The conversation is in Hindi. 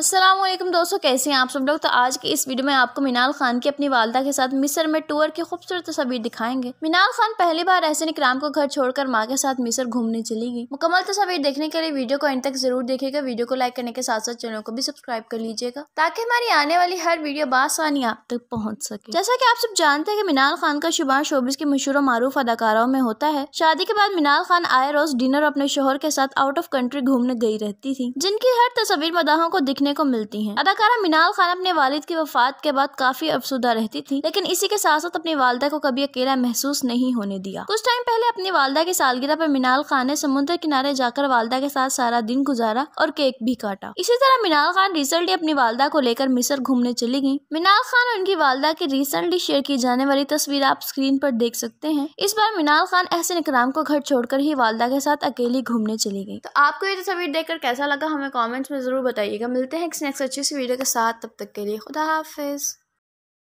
असलम दोस्तों कैसे हैं आप सब लोग तो आज के इस वीडियो में आपको मीनाल खान की अपनी वालदा के साथ मिस्र में टूर की खूबसूरत तस्वीर दिखाएंगे मीनाल खान पहली बार ऐसे इकराम को घर छोड़कर माँ के साथ मिस्र घूमने चली गई मुकम्मल तस्वीर देखने के लिए वीडियो को एंड तक जरूर देखिएगा वीडियो को लाइक करने के साथ साथ चैनल को भी सब्सक्राइब कर लीजिएगा ताकि हमारी आने वाली हर वीडियो बासानी आप तक पहुँच सके जैसा की आप सब जानते हैं की मीनाल खान का शुमार शोबिस की मशहूर और मरूफ अदाकाराओं में होता है शादी के बाद मीनाल खान आए रोज डिनर अपने शोहर के साथ आउट ऑफ कंट्री घूमने गई रहती थी जिनकी हर तस्वीर मदाहों को दिखने देखने को मिलती हैं। अदाकारा मिनाल खान अपने वालिद की वफात के बाद काफी अफसुदा रहती थी लेकिन इसी के साथ साथ अपनी वालदा को कभी अकेला महसूस नहीं होने दिया कुछ टाइम पहले अपनी वालदा की सालगिरह पर मिनाल खान ने समुद्र किनारे जाकर वालदा के साथ सारा दिन गुजारा और केक भी काटा इसी तरह मिनाल खान रिसेंटली अपनी वालदा को लेकर मिसर घूमने चली गयी मिनाल खान और उनकी वालदा की रिसेंटली शेयर की जाने वाली तस्वीर आप स्क्रीन पर देख सकते हैं इस बार मिनाल खान ऐसे इकराम को घर छोड़कर ही वालदा के साथ अकेली घूमने चली गई तो आपको ये तस्वीर देखकर कैसा लगा हमें कॉमेंट्स में जरूर बताइएगा मिलते मिलते हैं किसी नेक्स्ट अच्छी सी वीडियो के साथ तब तक के लिए खुदा हाफिज़